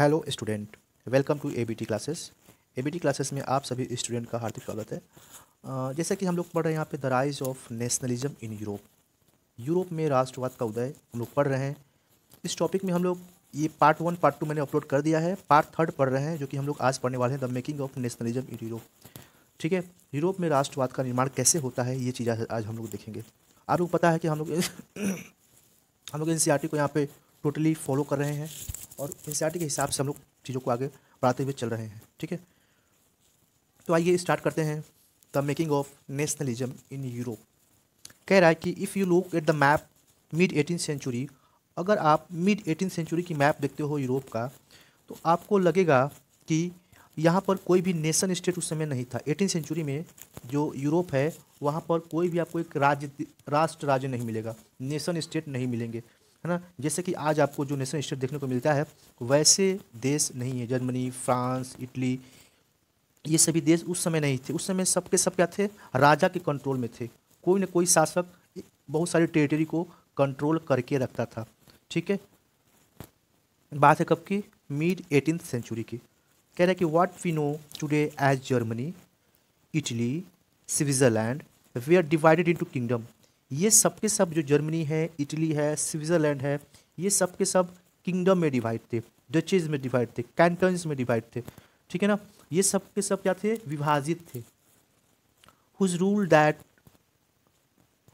Hello student welcome to A B T classes A B T classes में आप सभी student का हार्दिक स्वागत है जैसा कि हम लोग पढ़ रहे हैं यहाँ पे the rise of nationalism in Europe Europe में राष्ट्रवाद का उदय हम लोग पढ़ रहे हैं इस टॉपिक में हम लोग ये पार्ट वन पार्ट टू मैंने अपलोड कर दिया है पार्ट थर्ड पढ़ रहे हैं जो कि हम लोग आज पढ़ने वाले हैं the making of nationalism in Europe ठीक है यूरोप में राष्ट्रवाद का निर्माण कैसे होता है ये चीज़ आज हम लोग देखेंगे आप लोग पता है कि हम लोग हम लोग एन को यहाँ पर टोटली फॉलो कर रहे हैं और एन के हिसाब से हम लोग चीज़ों को आगे बढ़ाते हुए चल रहे हैं ठीक है तो आइए स्टार्ट करते हैं the making of nationalism in Europe कह रहा है कि if you look at the map mid eighteen century अगर आप मिड एटीन सेंचुरी की मैप देखते हो यूरोप का तो आपको लगेगा कि यहाँ पर कोई भी नेशन स्टेट उस समय नहीं था एटीन सेंचुरी में जो यूरोप है वहाँ पर कोई भी आपको एक राज्य राष्ट्र राज्य नहीं मिलेगा नेशन स्टेट नहीं मिलेंगे है ना जैसे कि आज आपको जो नेशनल स्टेट देखने को मिलता है वैसे देश नहीं है जर्मनी फ्रांस इटली ये सभी देश उस समय नहीं थे उस समय सबके सब क्या थे राजा के कंट्रोल में थे कोई ना कोई शासक बहुत सारी टेरिटरी को कंट्रोल करके रखता था ठीक है बात है कब की मिड एटीन सेंचुरी की कह रहे हैं कि what we know today as Germany Italy Switzerland we are divided into kingdom ये सब के सब जो जर्मनी है इटली है स्विट्ज़रलैंड है ये सब के सब किंगडम में डिवाइड थे डचेज में डिवाइड थे कैंटन्स में डिवाइड थे ठीक है ना ये सब के सब क्या थे विभाजित थे whose rule that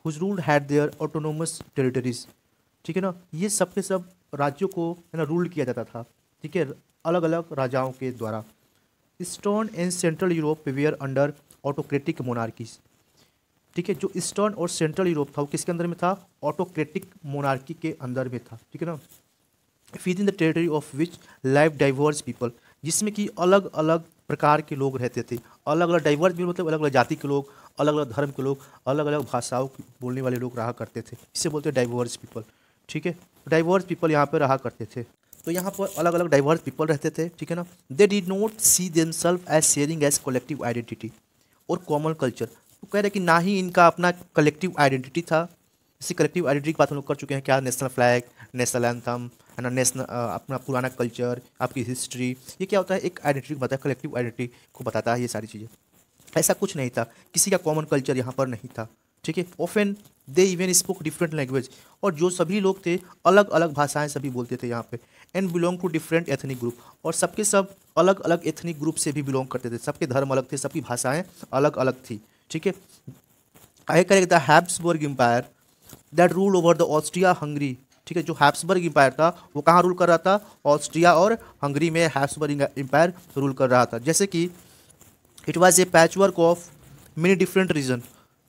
whose rule had their autonomous territories ठीक है ना ये सब के सब राज्यों को है ना रूल किया जाता था ठीक है अलग अलग राजाओं के द्वारा eastern and central Europe were under autocratic monarchies ठीक है जो ईस्टर्न और सेंट्रल यूरोप था वो किसके अंदर में था ऑटोक्रेटिक मोनार्की के अंदर में था ठीक है ना within the territory of which live diverse people जिसमें कि अलग अलग प्रकार के लोग रहते थे अलग अलग डाइवर्स भी मतलब अलग अलग जाति के लोग अलग अलग धर्म के लोग अलग अलग भाषाओं के बोलने वाले लोग रहा करते थे इसे बोलते हैं डाइवर्स पीपल ठीक है डाइवर्स तो पीपल यहाँ पर रहा करते थे तो यहाँ पर अलग अलग डाइवर्स पीपल रहते थे ठीक है ना they did not see them self as sharing as collective identity और कॉमन कल्चर वो कह रहे कि ना ही इनका अपना कलेक्टिव आइडेंटिटी था इसी कलेक्टिव आइडेंटिटी की बात हम लोग कर चुके हैं क्या नेशनल फ्लैग नेशनल एंथम है ना नेशनल अपना पुराना कल्चर आपकी हिस्ट्री ये क्या होता है एक आइडेंटिटी को बताता है कलेक्टिव आइडेंटिटी को बताता है ये सारी चीज़ें ऐसा कुछ नहीं था किसी का कॉमन कल्चर यहाँ पर नहीं था ठीक है often they even spoke different language और जो सभी लोग थे अलग अलग भाषाएं सभी बोलते थे यहाँ पे and belong to different ethnic group और सबके सब अलग अलग एथनिक ग्रुप से भी बिलोंग करते थे सबके धर्म अलग थे सबकी भाषाएं अलग अलग थी ठीक है I correct the Habsburg empire that rule over the Austria Hungary ठीक है जो हैब्सबर्ग एम्पायर था वो कहाँ रूल कर रहा था ऑस्ट्रिया और हंगरी में हैब्सबर्ग एम्पायर रूल कर रहा था जैसे कि it was a patchwork of many different region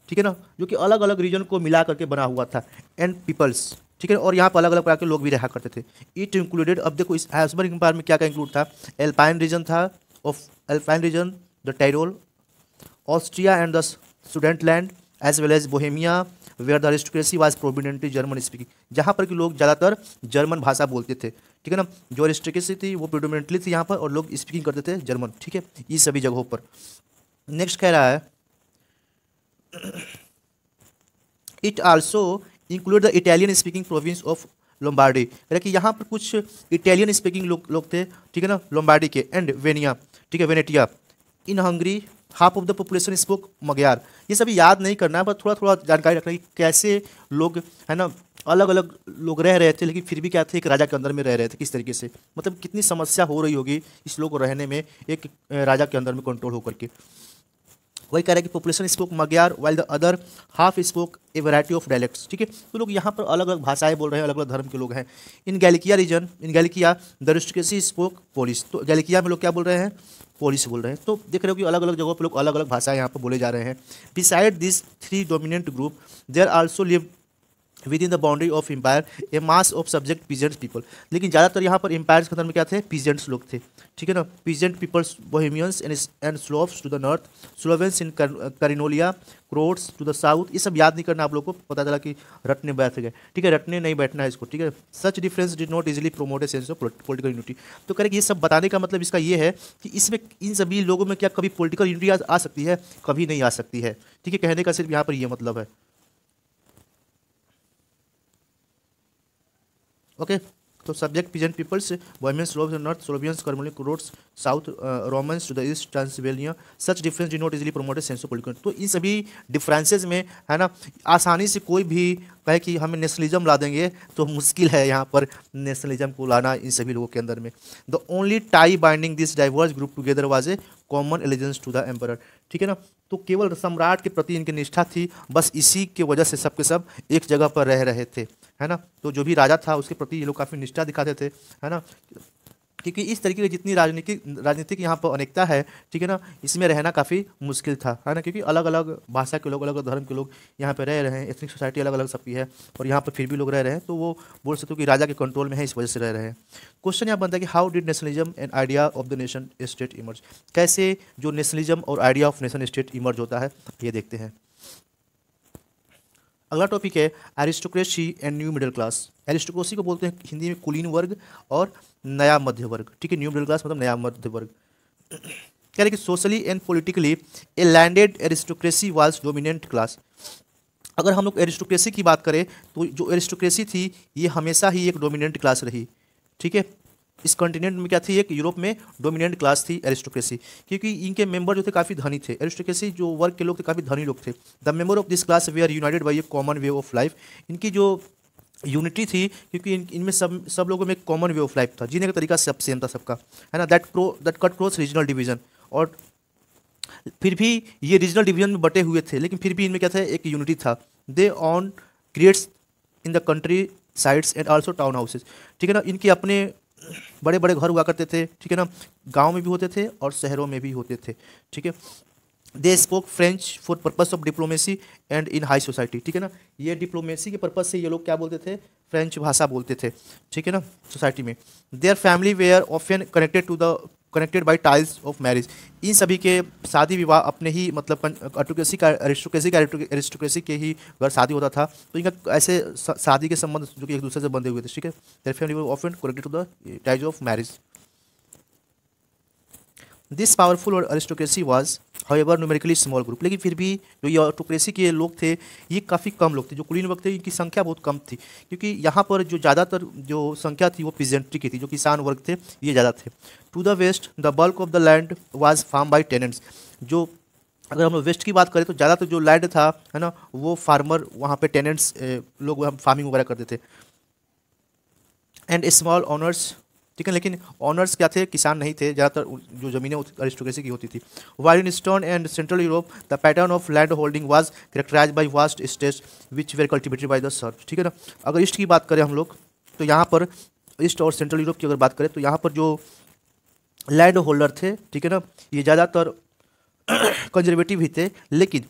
ठीक है ना जो कि अलग अलग रीजन को मिला करके बना हुआ था एंड पीपल्स ठीक है और यहाँ पर अलग अलग प्रकार के लोग भी रहा करते थे इट इंक्लूडेड अब देखो इस हैब्सबर्ग एम्पायर में क्या क्या इंक्लूड था एल्पाइन रीजन था of alpine region the Tyrol Austria and the Sudetenland as well as Bohemia where the aristocracy was prominently German speaking जहाँ पर कि लोग ज़्यादातर जर्मन भाषा बोलते थे ठीक है ना जो अरिस्टोक्रेसी थी वो प्रोमिनेंटली थी यहाँ पर और लोग स्पीकिंग करते थे जर्मन ठीक है ये सभी जगहों पर नेक्स्ट कह रहा है it also include the Italian speaking province of Lombardy यानी कि यहाँ पर कुछ इटालियन स्पीकिंग लोग लो थे ठीक है ना लोम्बार्डी के एंड वेनिया ठीक है Venetia in Hungary half of the population spoke Magyar ये सभी याद नहीं करना है बस थोड़ा थोड़ा जानकारी रखना कि कैसे लोग है ना अलग अलग लोग रह रहे थे लेकिन फिर भी क्या थे एक राजा के अंदर में रह रहे थे किस तरीके से मतलब कितनी समस्या हो रही होगी इस लोग को रहने में एक राजा के अंदर में कंट्रोल होकर के वही कह रहा है कि population spoke Magyar while the other half spoke a variety of dialects ठीक है तो लोग यहाँ पर अलग अलग भाषाएं बोल रहे हैं अलग अलग धर्म के लोग हैं in Galicia region in Galicia the aristocracy spoke Polish तो गैलिकिया में लोग क्या बोल रहे हैं पोलिस बोल रहे हैं तो देख रहे हो कि अलग अलग जगहों पर लोग अलग अलग भाषाएं यहाँ पर बोले जा रहे हैं beside this three dominant group there also live within the boundary of empire a mass of subject peasants people लेकिन ज़्यादातर यहाँ पर एम्पायर्स के अंदर में क्या थे पीजेंट्स लोग थे ठीक है ना peasant peoples Bohemians and and Slovaks to the north Slovenes in Carniola Croats to the south ये सब याद नहीं करना आप लोग को पता चला कि रटने बैठ गए ठीक है रटने नहीं बैठना है इसको ठीक है such difference did not easily promote a sense of political unity तो करेक्ट ये सब बताने का मतलब इसका ये है कि इसमें इन सभी लोगों में क्या कभी पोलिटिकल यूनिटी आ सकती है कभी नहीं आ सकती है ठीक है कहने का सिर्फ यहाँ पर यह मतलब है ओके तो subject peasant peoples Bohemians Slovaks north Slovenes Carniola Croats south Roumans to the east Transylvania such difference did not easily promoted sense of political तो इन सभी डिफरेंसेज में है ना आसानी से कोई भी कहे कि हमें नेशनलिज्म ला देंगे तो मुश्किल है यहाँ पर नेशनलिज्म को लाना इन सभी लोगों के अंदर में the only tie binding this diverse group together was a common allegiance to the emperor ठीक है ना तो केवल सम्राट के प्रति इनकी निष्ठा थी बस इसी के वजह से सबके सब एक जगह पर रह रहे थे है ना तो जो भी राजा था उसके प्रति ये लोग काफ़ी निष्ठा दिखाते थे है ना क्योंकि इस तरीके की जितनी राजनीतिक राजनीतिक यहाँ पर अनेकता है ठीक है ना इसमें रहना काफ़ी मुश्किल था है ना क्योंकि अलग अलग भाषा के लोग अलग अलग धर्म के लोग यहाँ पर रह रहे हैं एथनिक सोसाइटी अलग अलग सबकी है और यहाँ पर फिर भी लोग रह रहे हैं तो वो बोल सकते हो कि राजा के कंट्रोल में है इस वजह से रह रहे हैं क्वेश्चन यहाँ बनता है कि how did nationalism and idea of the nation state emerge कैसे जो नेशनलिज्म और idea of nation state emerge होता है ये देखते हैं अगला टॉपिक है aristocracy and new middle class aristocracy को बोलते हैं हिंदी में कुलीन वर्ग और नया मध्य वर्ग ठीक है न्यू मिडिल क्लास मतलब नया मध्य वर्ग कह रहे कि socially and politically a landed aristocracy was dominant class अगर हम लोग एरिस्टोक्रेसी की बात करें तो जो एरिस्टोक्रेसी थी ये हमेशा ही एक डोमिनेंट क्लास रही ठीक है इस कॉन्टिनेंट में क्या थी एक यूरोप में डोमिनेंट क्लास थी एरिस्टोक्रेसी क्योंकि इनके मेंबर जो थे काफ़ी धनी थे एरिस्टोक्रेसी जो वर्ग के लोग थे काफ़ी धनी लोग थे the member of this class were united by a common way of life इनकी जो यूनिटी थी क्योंकि इन इनमें सब सब लोगों में कॉमन वे ऑफ लाइफ था जीने का तरीका सब सेम था सबका है ना दैट क्रो that cut cross regional division और फिर भी ये रीजनल डिवीजन में बटे हुए थे लेकिन फिर भी इनमें क्या था एक यूनिटी था they owned estates in the countrysides and also town houses ठीक है ना इनके अपने बड़े बड़े घर हुआ करते थे ठीक है ना गाँव में भी होते थे और शहरों में भी होते थे ठीक है they spoke French for purpose of diplomacy and in high society ठीक है ना ये डिप्लोमेसी के पर्पज़ से ये लोग क्या बोलते थे फ्रेंच भाषा बोलते थे ठीक है ना सोसाइटी में their family were often connected to the connected by ties of marriage इन सभी के शादी विवाह अपने ही मतलब अटोक्रेसी का अरिस्टोक्रेसी का अरिस्टोक्रेसी के ही अगर शादी होता था तो इनका ऐसे शादी के संबंध जो कि एक दूसरे से बंधे हुए थे ठीक है ऑफेंड connected to the ties of marriage this powerful aristocracy was however numerically small group लेकिन फिर भी जो ये ऑटोक्रेसी के लोग थे ये काफ़ी कम लोग थे जो कुलीन वर्ग थे इनकी संख्या बहुत कम थी क्योंकि यहाँ पर जो ज़्यादातर जो संख्या थी वो पिजेंट्री की थी जो किसान वर्ग थे ये ज़्यादा थे to the west the bulk of the land was farmed by tenants जो अगर हम लोग वेस्ट की बात करें तो ज़्यादातर जो लैंड था है ना वो फार्मर वहाँ पर टेनेंट्स लोग फार्मिंग वगैरह करते थे एंड स्मॉल ऑनर्स ठीक है लेकिन ऑनर्स क्या थे किसान नहीं थे ज़्यादातर जो ज़मीनें अरिस्टोक्रेसी की होती थी while in eastern and central Europe the pattern of land holding was characterised by vast estates which were cultivated by the serfs ठीक है ना अगर ईस्ट की बात करें हम लोग तो यहाँ पर ईस्ट और सेंट्रल यूरोप की अगर बात करें तो यहाँ पर जो लैंड होल्डर थे ठीक है ना ये ज़्यादातर कंजर्वेटिव ही थे लेकिन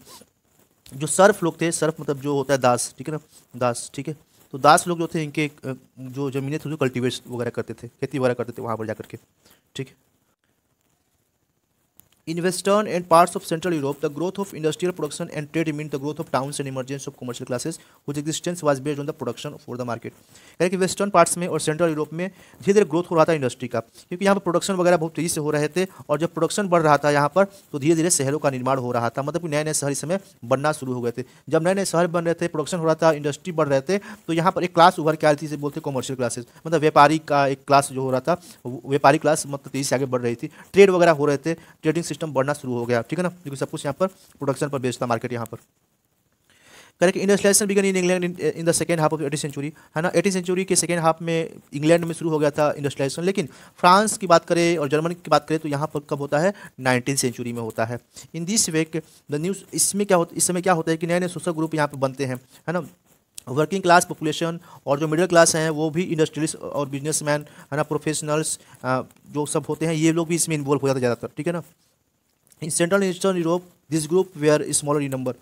जो सर्फ लोग थे सर्फ मतलब जो होता है दास ठीक है ना दास ठीक है तो दास लोग जो थे इनके जो ज़मीनें थी उसको कल्टिवेट वगैरह करते थे खेती वगैरह करते थे वहाँ पर जा के ठीक है In Western and parts of Central Europe, the growth of industrial production and trade meant the growth of towns and emergence of commercial classes, whose existence was based on the production for the market. यानी कि western parts में और central Europe में धीरे धीरे growth हो रहा था इंडस्ट्री का क्योंकि यहाँ पर प्रोडक्शन वगैरह बहुत तेज़ी से हो रहे थे और जब प्रोडक्शन बढ़ रहा था यहाँ पर तो धीरे धीरे शहरों का निर्माण हो रहा था मतलब कि नए नए शहर इस समय बनना शुरू हो गए थे जब नए नए शहर बन रहे थे प्रोडक्शन हो रहा था इंडस्ट्री बढ़ रहे थे तो यहाँ पर एक क्लास उभर के आ रही थी जिसे बोलते कॉमर्शियल क्लासेस मतलब व्यापारी का एक क्लास जो हो रहा था व्यापारी क्लास मतलब तेज़ी से आगे बढ़ रही थी ट्रेड वगैरह हो रहे थे ट्रेडिंग सिस्टम बढ़ना शुरू हो गया ठीक है ना क्योंकि सब कुछ यहाँ पर प्रोडक्शन पर बेचता मार्केट यहाँ पर correct industrialisation began in England in the second half of eighteen century है ना एटीन सेंचुरी के सेकंड हाफ में इंग्लैंड में शुरू हो गया था इंडस्ट्रियलाइजेशन लेकिन फ्रांस की बात करें और जर्मनी की बात करें तो यहाँ पर कब होता है नाइनटीन सेंचुरी में होता है in this wake the new इसमें क्या होता इस समय क्या होता है कि नए नए सोशल ग्रुप यहाँ पर बनते हैं है ना वर्किंग क्लास पॉपुलेशन और जो मिडिल क्लास हैं वो भी इंडस्ट्रियलिस्ट और बिजनेसमैन है ना प्रोफेशनल्स जो सब होते हैं ये लोग भी इसमें इन्वॉल्व हो जाते हैं ज़्यादातर ठीक है ना in central eastern Europe this group were smaller in number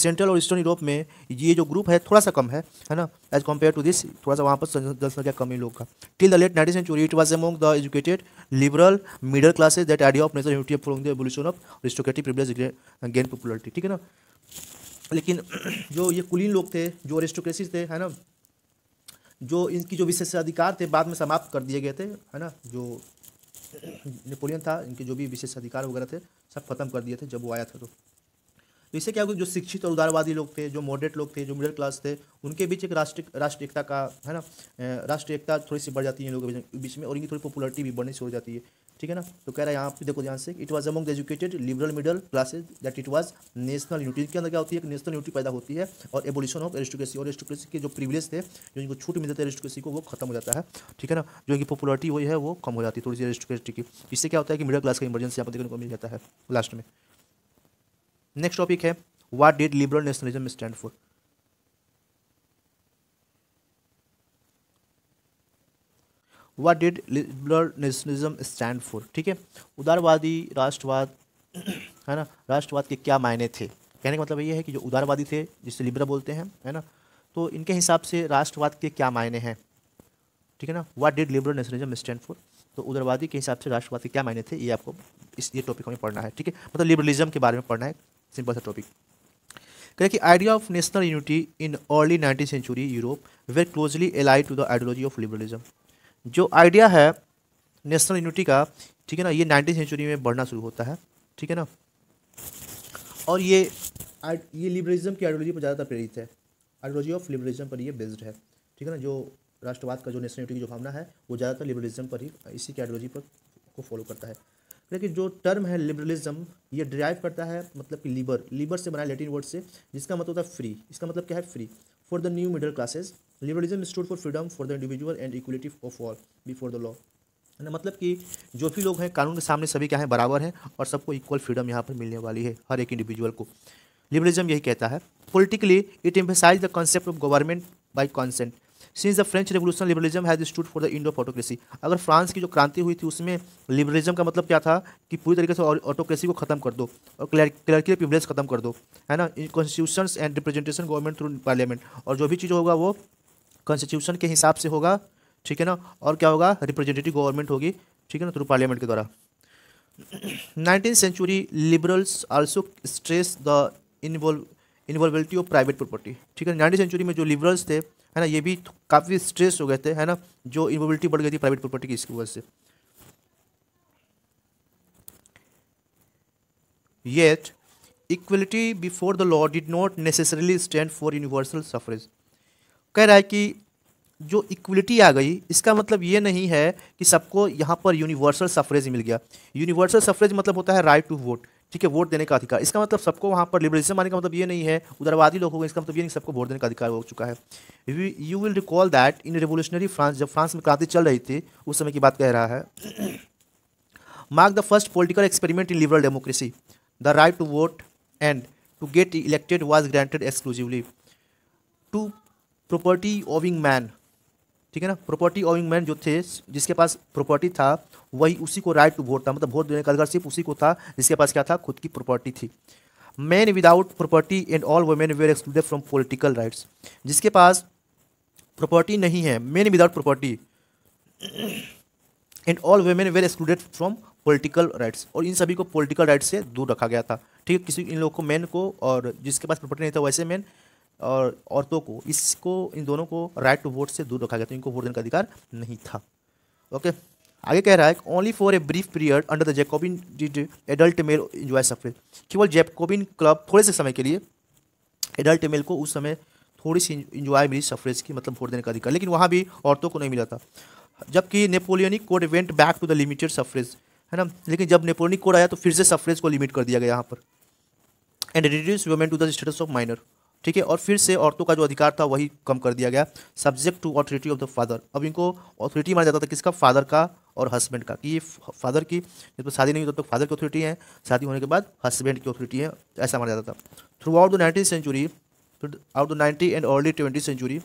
central और ईस्टर्न यूरोप में ये जो ग्रुप है थोड़ा सा कम है है ना एज कम्पेयर टू दिस थोड़ा सा वहाँ पर जनसंख्या कम ही लोग का till the late nineteen century it was among the educated liberal middle classes that idea of national unity from the evolution of aristocratic privilege gain popularity ठीक है ना लेकिन जो ये कुलीन लोग थे जो एरिस्टोक्रेसी थे है ना जो इनकी जो विशेषाधिकार थे बाद में समाप्त कर दिए गए थे है ना जो नेपोलियन था इनके जो भी विशेष अधिकार वगैरह थे सब खत्म कर दिए थे जब वो आया था तो तो इससे क्या हुआ जो शिक्षित और उदारवादी लोग थे जो मॉडरेट लोग थे जो मिडिल क्लास थे उनके बीच एक राष्ट्र राष्ट्र एकता का है ना राष्ट्रीय एकता थोड़ी सी बढ़ जाती है इन लोगों के बीच में और इनकी थोड़ी पॉपुलरिटी भी बढ़ने से हो जाती है ठीक है ना तो कह रहा है यहाँ पे देखो ध्यान से it was among educated liberal middle classes that it was national unity के अंदर क्या होती है नेशनल यूनिटी पैदा होती है और एबोलिशन ऑफ एरिस्टोक्रेसी और एरिस्टोक्रेसी के जो प्रिविलेज थे जो इनको छूट मिलता है एरिस्टोक्रेसी को वो खत्म हो जाता है ठीक है ना जो इनकी पॉपुलरिटी हुई है वो कम हो जाती है थोड़ी सी एरिस्टोक्रेसी की इससे क्या होता है कि मिडिल क्लास का इमरजेंसी यहाँ पर देखने को मिल जाता है लास्ट में नेक्स्ट टॉपिक है what did liberal nationalism stand for what did liberal nationalism stand for ठीक है उदारवादी राष्ट्रवाद है ना राष्ट्रवाद के क्या मायने थे कहने का मतलब ये है कि जो उदारवादी थे जिसे लिबरल बोलते हैं है ना तो इनके हिसाब से राष्ट्रवाद के क्या मायने हैं ठीक है ना what did liberal nationalism stand for तो उदारवादी के हिसाब से राष्ट्रवाद के क्या मायने थे ये आपको इस ये टॉपिक हमें पढ़ना है ठीक है मतलब लिबरलिज्म के बारे में पढ़ना है सिंपल सा टॉपिक कह कि idea of national unity in early nineteen century Europe were closely allied to the ideology of liberalism जो आइडिया है नेशनल यूनिटी का ठीक है ना ये नाइनटीन सेंचुरी में बढ़ना शुरू होता है ठीक है ना और ये ये लिबरलिज्म की आइडियोलॉजी पर ज़्यादातर प्रेरित है आइडियोलॉजी ऑफ लिबरलिज्म पर ये बेस्ड है ठीक है ना जो राष्ट्रवाद का जो नेशनल यूनिटी की जो भावना है वो ज़्यादातर लिबरलिज्म पर ही इसी की आइडियोलॉजी पर को फॉलो करता है लेकिन जो टर्म है लिबरलिज्म ये डिराइव करता है मतलब कि लीबर लीबर से बनाए लेटिन वर्ड से जिसका मतलब होता है फ्री इसका मतलब क्या है free for the new middle classes liberalism stood for freedom for the individual and equality of all before the law मतलब कि जो भी लोग हैं कानून के सामने सभी क्या है बराबर हैं और सबको इक्वल फ्रीडम यहाँ पर मिलने वाली है हर एक इंडिविजुअल को लिबरलिज्म यही कहता है politically it emphasise the concept of government by consent since the French revolution liberalism has stood for the end of autocracy अगर फ्रांस की जो क्रांति हुई थी उसमें लिबरलिज्म का मतलब क्या था कि पूरी तरीके से ऑटोक्रेसी को खत्म कर दो और क्लर्कियल प्रिवलेज खत्म कर दो है ना constitution and representation government through parliament और जो भी चीज़ होगा वो कॉन्स्टिट्यूशन के हिसाब से होगा ठीक है ना और क्या होगा रिप्रेजेंटेटिव गवर्नमेंट होगी ठीक है ना थ्रू पार्लियामेंट के द्वारा nineteen century liberals also stress the involve inviolability of private property ठीक है नाइनटीन सेंचुरी में जो लिबरल्स थे है ना ये भी काफ़ी स्ट्रेस हो गए थे है ना जो इन्वॉल्विटी बढ़ गई थी प्राइवेट प्रॉपर्टी की इसकी वजह से yet equality before the law did not necessarily stand for universal suffrage कह रहा है कि जो इक्वलिटी आ गई इसका मतलब ये नहीं है कि सबको यहाँ पर यूनिवर्सल सफरेज मिल गया यूनिवर्सल सफरेज मतलब होता है राइट टू वोट ठीक है वोट देने का अधिकार इसका मतलब सबको वहाँ पर लिबरलिज्म आने का मतलब ये नहीं है उदारवादी लोग हो गए इसका मतलब ये नहीं सबको वोट देने का अधिकार हो चुका है you will recall that in revolutionary France जब फ्रांस में क्रांति चल रही थी उस समय की बात कह रहा है mark the first political experiment in liberal democracy the right to vote and to get elected was granted exclusively to property owning man ठीक है ना प्रॉपर्टी ओविंग मैन जो थे जिसके पास प्रॉपर्टी था वही उसी को राइट टू वोट था मतलब वोट देने का अधिकार सिर्फ उसी को था जिसके पास क्या था खुद की प्रॉपर्टी थी man without property and all women were excluded from political rights जिसके पास प्रॉपर्टी नहीं है man without property and all women were excluded from political rights और इन सभी को पोलिटिकल राइट्स से दूर रखा गया था ठीक है किसी इन लोगों को मैन को और जिसके पास प्रॉपर्टी नहीं था वैसे मैन और औरतों को इसको इन दोनों को राइट टू वोट से दूर रखा गया तो इनको वोट देने का अधिकार नहीं था ओके आगे कह रहा है only for a brief period under the Jacobin did adult male enjoy suffrage केवल जैकोबिन क्लब थोड़े से समय के लिए एडल्ट मेल को उस समय थोड़ी सी इंजॉय मिली सफरेज की मतलब वोट देने का अधिकार लेकिन वहाँ भी औरतों को नहीं मिला था जबकि Napoleonic code went back to the limited suffrage है ना लेकिन जब नेपोलियनिक कोड आया तो फिर से सफरेज को लिमिट कर दिया गया यहाँ पर and reduce women to the status of minor ठीक है और फिर से औरतों का जो अधिकार था वही कम कर दिया गया subject to authority of the father अब इनको ऑथोरिटी माना जाता था किसका फादर का और हस्बैंड का कि ये फादर की जब तो शादी नहीं हुई तब तक फादर की अथॉरिटी है शादी होने के बाद हस्बैंड की अथॉरिटी है ऐसा माना जाता था throughout the nineteen century out the ninety and early twenty century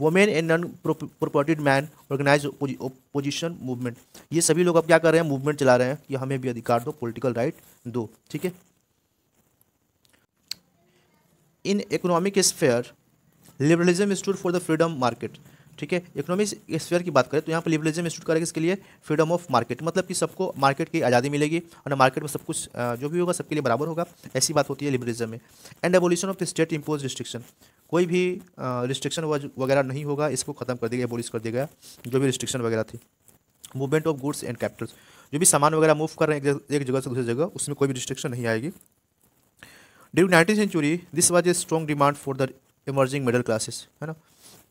women and non propertied man organise opposition movement ये सभी लोग अब क्या कर रहे हैं मूवमेंट चला रहे हैं कि हमें भी अधिकार दो पोलिटिकल राइट दो ठीक है in economic sphere liberalism stood for the freedom market ठीक है इकोनॉमिक स्फेयर की बात करें तो यहाँ पर लिबरलिज्म स्टूड करेगा इसके लिए फ्रीडम ऑफ मार्केट मतलब कि सबको मार्केट की आज़ादी मिलेगी और मार्केट में सब कुछ जो भी होगा सबके लिए बराबर होगा ऐसी बात होती है लिबरलिज्म में and evolution of the state impose restriction कोई भी रिस्ट्रिक्शन वगैरह नहीं होगा इसको ख़त्म कर गया एबोलिश कर दिया गया जो भी रिस्ट्रिक्शन वगैरह थी movement of goods and capitals जो भी सामान वगैरह मूव कर रहे हैं एक जगह से दूसरी जगह उसमें कोई भी रिस्ट्रिक्शन नहीं आएगी due nineteen century this was a strong demand for the emerging middle classes है ना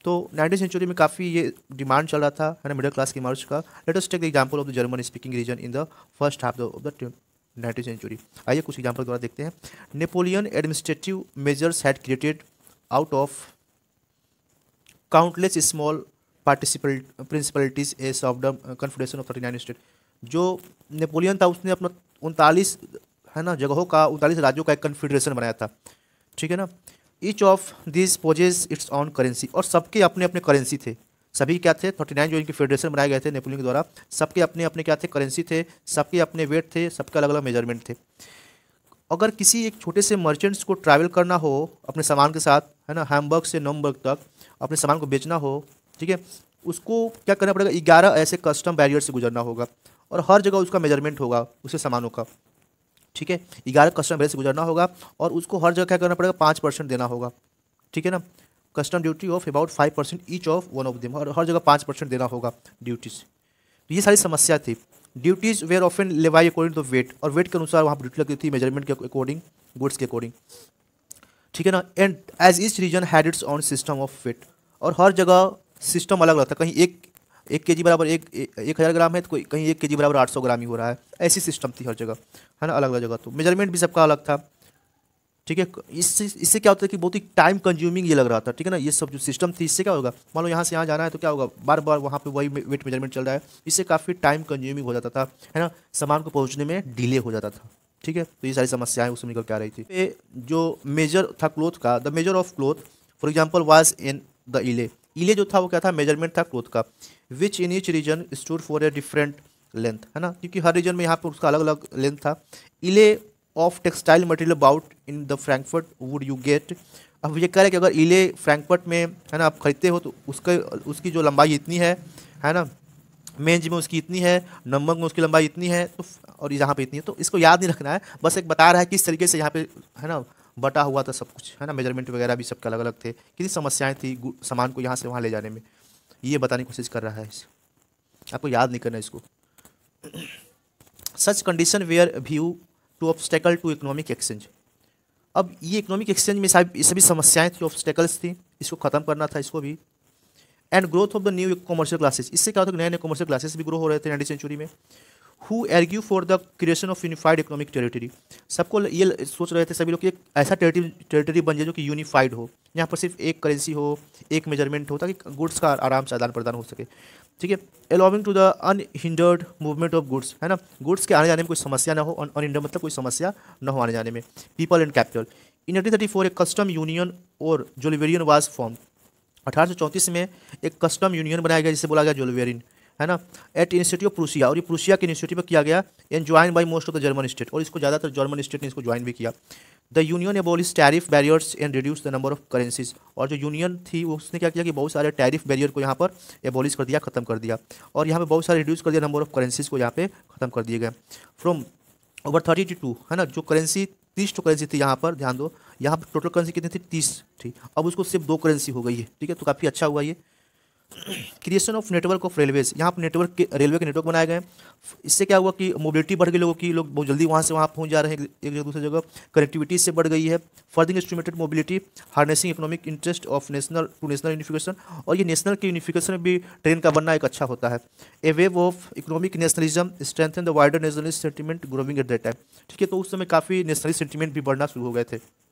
तो नाइनटीन सेंचुरी में काफ़ी ये डिमांड चल रहा था है ना मिडिल क्लास के मार्च का latest take the example of the German speaking region in the first half of the nineteen century आइए कुछ एग्जाम्पल द्वारा देखते हैं Napoleon administrative measures had created out of countless small participle principalities a soft confederation of thirty nine state जो Napoleon था उसने अपना उनतालीस है ना जगहों का उनतालीस राज्यों का एक कन्फेडरेशन बनाया था ठीक है ना each of this possess its own currency और सबके अपने अपने करेंसी थे सभी क्या थे थर्टी नाइन जो इनके फेडरेशन बनाए गए थे नेपोलियन के द्वारा सबके अपने अपने क्या थे करेंसी थे सबके अपने वेट थे सबके अलग अलग मेजरमेंट थे अगर किसी एक छोटे से मर्चेंट्स को ट्रैवल करना हो अपने सामान के साथ है ना हैमबर्ग से नोमबर्ग तक अपने सामान को बेचना हो ठीक है उसको क्या करना पड़ेगा ग्यारह ऐसे कस्टम बैरियर से गुजरना होगा और हर जगह उसका मेजरमेंट होगा उसके सामानों का ठीक है ग्यारह कस्टम वैल्यू से गुजरना होगा और उसको हर जगह क्या करना पड़ेगा पाँच परसेंट देना होगा ठीक है ना custom duty of about five percent each of one of them और हर जगह पाँच परसेंट देना होगा ड्यूटीज तो ये सारी समस्या थी duties were often levied according to weight और वेट के अनुसार वहाँ पर ड्यूटी लगती थी मेजरमेंट के अकॉर्डिंग गुड्स के अकॉर्डिंग ठीक है ना and as each region had its own system of weight और हर जगह सिस्टम अलग अलग था कहीं एक एक के जी बराबर एक एक हज़ार ग्राम है तो कोई कहीं एक के जी बराबर आठ सौ ग्राम ही हो रहा है ऐसी सिस्टम थी हर जगह है ना अलग अलग जगह तो मेजरमेंट भी सबका अलग था ठीक है इससे इससे क्या होता है कि बहुत ही टाइम कंज्यूमिंग ये लग रहा था ठीक है ना ये सब जो सिस्टम थी इससे क्या होगा मान लो यहाँ से यहाँ जाना है तो क्या होगा बार बार वहाँ पर वही वेट मेजरमेंट चल रहा है इससे काफ़ी टाइम कंज्यूमिंग हो जाता था है ना सामान को पहुँचने में डिले हो जाता था ठीक है तो ये सारी समस्याएं उसमें निकल के आ रही थी जो मेजर था क्लोथ का the measure of cloth for example was in the elle elle जो था वो क्या था मेजरमेंट था क्लोथ का which in each region stood for a different length है ना क्योंकि हर रीजन में यहाँ पर उसका अलग अलग लेंथ था elle of textile material about in the Frankfurt would you get अब ये कह रहे कि अगर इले फ्रैंकफर्ट में है ना आप खरीदते हो तो उसके उसकी जो लंबाई इतनी है है ना मेंज में उसकी इतनी है नंबर में उसकी लंबाई इतनी है तो और यहाँ पे इतनी है तो इसको याद नहीं रखना है बस एक बता रहा है किस तरीके से यहाँ पे है ना बटा हुआ था सब कुछ है ना मेजरमेंट वगैरह भी सबके अलग अलग थे कितनी समस्याएं थी सामान को यहाँ से वहाँ ले जाने में ये बताने की कोशिश कर रहा है आपको याद नहीं करना इसको such condition were viewed to obstacle to economic exchange अब ये इकोनॉमिक एक्सचेंज में सभी समस्याएं थी ऑब्स्टेकल्स थी इसको ख़त्म करना था इसको भी and growth of the new commercial classes इससे क्या होता है नए नए कॉमर्शियल क्लासेस भी ग्रो हो रहे थे नाइन्टी सेंचुरी में who argue for the creation of unified economic territory सबको ये सोच रहे थे सभी लोग कि एक ऐसा टेरिटरी टेरिटरी बन जाए जो कि यूनिफाइड हो यहाँ पर सिर्फ एक करेंसी हो एक मेजरमेंट हो ताकि गुड्स का आराम से आदान प्रदान हो सके ठीक है allowing to the unhindered movement of goods है ना गुड्स के आने जाने में कोई समस्या ना हो अनहिंडर्ड मतलब कोई समस्या ना हो आने जाने में people and capital in eighteen thirty four एक कस्टम यूनियन और जोलवेरियन वाज फॉर्म अठारह सौ चौंतीस में एक कस्टम यूनियन बनाया गया जिसे बोला गया जोलिवेरियन है ना एट इनिशिएटिव ऑफ प्रूसिया और ये प्रूसिया के इनिशिएटिव में किया गया and join by most of the German state और इसको ज़्यादातर जर्मन स्टेट ने इसको ज्वाइन भी किया the union abolish tariff barriers and reduce the number of currencies और जो यूनियन थी उसने क्या किया कि बहुत सारे टैरिफ बैरियर को यहाँ पर एबोलिस कर दिया खत्म कर दिया और यहाँ पे बहुत सारे रिड्यूस कर दिया नंबर ऑफ करेंसीज को यहाँ पे खत्म कर दिए गए from over thirty to two है ना जो करेंसी तीस टो करेंसी थी यहाँ पर ध्यान दो यहाँ पर टोटल करेंसी कितनी थी तीस थी अब उसको सिर्फ दो करेंसी हो गई है ठीक है तो काफ़ी अच्छा हुआ ये creation of network of railways यहाँ पर नेटवर्क के रेलवे के नेटवर्क बनाए गए इससे क्या हुआ कि मोबिलिटी बढ़ गई लोगों की लोग बहुत जल्दी वहाँ से वहाँ पहुँच जा रहे हैं एक जगह दूसरी जगह कनेक्टिविटी से बढ़ गई है further instrumented mobility harnessing economic interest of national to national unification और ये नेशनल के यूनिफिकेशन में भी ट्रेन का बनना एक अच्छा होता है a wave of economic nationalism strengthen the wider nationalist sentiment growing at that time ठीक है तो उस समय काफ़ी नेशनलिस्ट सेंटीमेंट भी बढ़ना शुरू हो गए थे